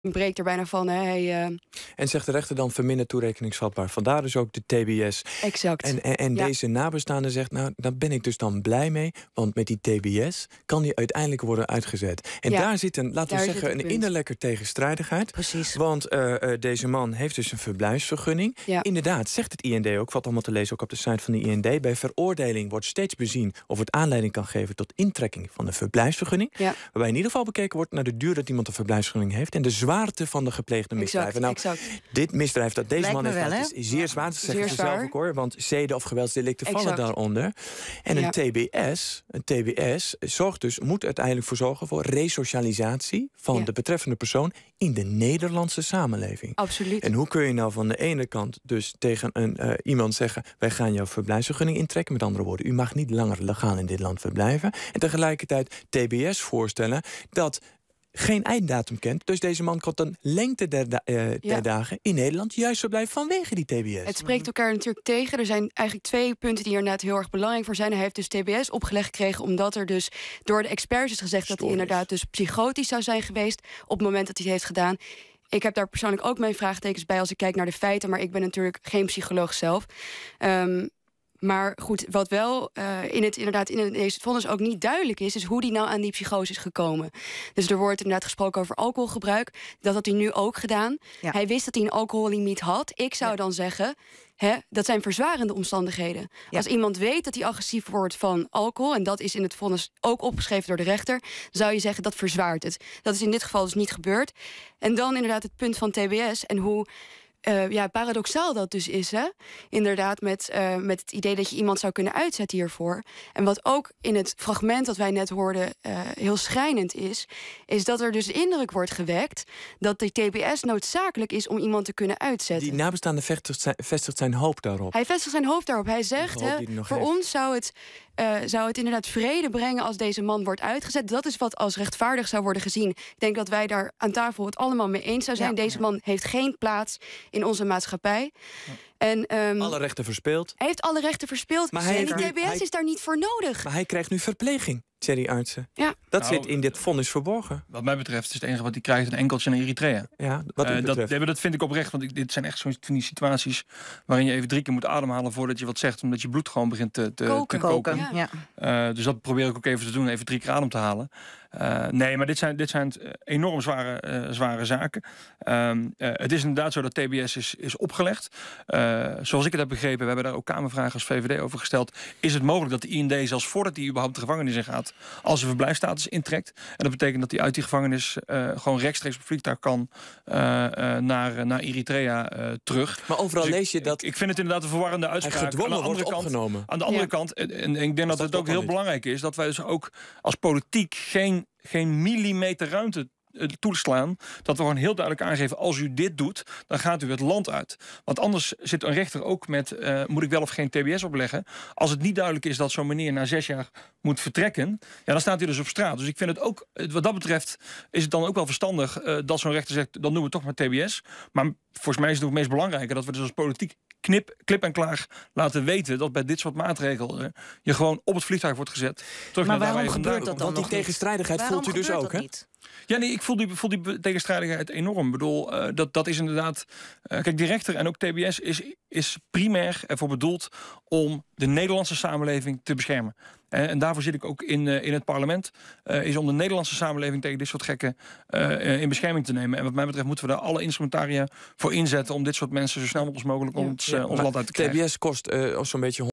breekt er bijna van. Hè? Eh, en zegt de rechter dan verminderd toerekeningsvatbaar. Vandaar dus ook de TBS. Exact. En, en, deze nabestaande zegt, nou, daar ben ik dus dan blij mee. Want met die TBS kan die uiteindelijk worden uitgezet. En daar zit een, laten we zeggen, een innerlijke tegenstrijdigheid. Precies. Want eh, eh, deze man heeft dus een verblijfsvergunning. Ja. Inderdaad, zegt het IND ook, wat allemaal te lezen ook op de site van de IND. Bij veroordeling wordt steeds bezien of het aanleiding kan geven tot intrekking van de verblijfsvergunning. Waarbij in ieder geval bekeken wordt naar de duur dat iemand een verblijfsvergunning heeft en de zwaarte van de gepleegde misdrijven. Nou, exact, nou, dit misdrijf dat deze man heeft wel, is, zeer zwaar. Dat zeggen ook hoor. Want zeden of geweldsdelicten vallen daaronder. En een TBS, een TBS zorgt dus, moet uiteindelijk voor zorgen voor resocialisatie van de betreffende persoon in de Nederlandse samenleving. Absoluut. En hoe kun je nou van de ene kant dus tegen een, eh, iemand zeggen: wij gaan jouw verblijfsvergunning intrekken. Met andere woorden, u mag niet langer legaal in dit land verblijven. En tegelijkertijd TBS voorstellen dat geen einddatum kent. Dus deze man komt een lengte der, eh, dagen in Nederland juist verblijven vanwege die TBS. Het spreekt elkaar natuurlijk tegen. Er zijn eigenlijk twee punten die hier inderdaad heel erg belangrijk voor zijn. Hij heeft dus TBS opgelegd gekregen omdat er dus door de experts is gezegd... dat hij inderdaad dus psychotisch zou zijn geweest op het moment dat hij het heeft gedaan. Ik heb daar persoonlijk ook mijn vraagtekens bij als ik kijk naar de feiten, maar ik ben natuurlijk geen psycholoog zelf. Ehm, maar goed, wat wel eh, in het inderdaad in het vonnis ook niet duidelijk is, is hoe die nou aan die psychose is gekomen. Dus er wordt inderdaad gesproken over alcoholgebruik. Dat had hij nu ook gedaan. Hij wist dat hij een alcohollimiet had. Ik zou dan zeggen, hè, dat zijn verzwarende omstandigheden. Als iemand weet dat hij agressief wordt van alcohol, en dat is in het vonnis ook opgeschreven door de rechter, zou je zeggen dat verzwaart het. Dat is in dit geval dus niet gebeurd. En dan inderdaad het punt van TBS en hoe eh, ja, paradoxaal dat dus is, hè? Inderdaad, met, eh, met het idee dat je iemand zou kunnen uitzetten hiervoor. En wat ook in het fragment dat wij net hoorden eh, heel schrijnend is, is dat er dus indruk wordt gewekt dat de TBS noodzakelijk is om iemand te kunnen uitzetten. Die nabestaande vestigt zijn, hoop daarop. Hij vestigt zijn hoop daarop. Hij zegt, hè, voor ons zou het eh, zou het inderdaad vrede brengen als deze man wordt uitgezet? Dat is wat als rechtvaardig zou worden gezien. Ik denk dat wij daar aan tafel het allemaal mee eens zou zijn. Deze man heeft geen plaats in onze maatschappij. En, ehm, alle rechten verspeeld. Hij heeft alle rechten verspeeld. Maar hij en die TBS is daar niet voor nodig. Maar hij krijgt nu verpleging, Thierry Artsen. Ja. Dat zit nou, in dit vonnis verborgen. Wat mij betreft is het enige wat hij krijgt een enkeltje naar Eritrea. Ja, wat uh, dat, dat vind ik oprecht, want dit zijn echt zo'n situaties... waarin je even drie keer moet ademhalen voordat je wat zegt... omdat je bloed gewoon begint te, te koken. koken. Ja. Uh, dus dat probeer ik ook even te doen, even drie keer adem te halen. Eh, nee, maar dit zijn, dit zijn enorm zware, zware zaken. Ehm, het is inderdaad zo dat TBS is, is opgelegd. Eh, zoals ik het heb begrepen, we hebben daar ook Kamervragen als VVD over gesteld. Is het mogelijk dat de IND zelfs voordat hij überhaupt de gevangenis in gaat, als een verblijfstatus intrekt? En dat betekent dat hij uit die gevangenis eh, gewoon rechtstreeks op vliegtuig kan eh, naar, naar Eritrea terug. Maar overal dus lees je dat. Ik, vind het inderdaad een verwarrende uitspraak. Hij gedwongen aan de andere wordt kant, opgenomen. Aan de andere kant, en, ik denk dat, het ook heel belangrijk is, dat wij dus ook als politiek geen geen millimeter ruimte eh, toeslaan. Dat we gewoon heel duidelijk aangeven: als u dit doet, dan gaat u het land uit. Want anders zit een rechter ook met: eh, moet ik wel of geen TBS opleggen? Als het niet duidelijk is dat zo'n meneer na zes jaar moet vertrekken, ja, dan staat hij dus op straat. Dus ik vind het ook, eh, wat dat betreft, is het dan ook wel verstandig dat zo'n rechter zegt: dan doen we toch maar TBS. Maar volgens mij is het ook het meest belangrijke dat we dus als politiek knip, klip en klaar laten weten dat bij dit soort maatregelen eh, je gewoon op het vliegtuig wordt gezet. Terug maar waarom gebeurt dat dan? Want die tegenstrijdigheid voelt u dus ook, hè? Ja, nee, ik voel die, voel die tegenstrijdigheid enorm. Ik bedoel, eh, dat, dat is inderdaad. Eh, kijk, directer rechter en ook TBS is, is primair ervoor bedoeld om de Nederlandse samenleving te beschermen. Eh, en daarvoor zit ik ook in, eh, in het parlement. Eh, is om de Nederlandse samenleving tegen dit soort gekken in bescherming te nemen. En wat mij betreft moeten we daar alle instrumentaria voor inzetten om dit soort mensen zo snel mogelijk ons, ons land uit te krijgen. TBS kost zo'n beetje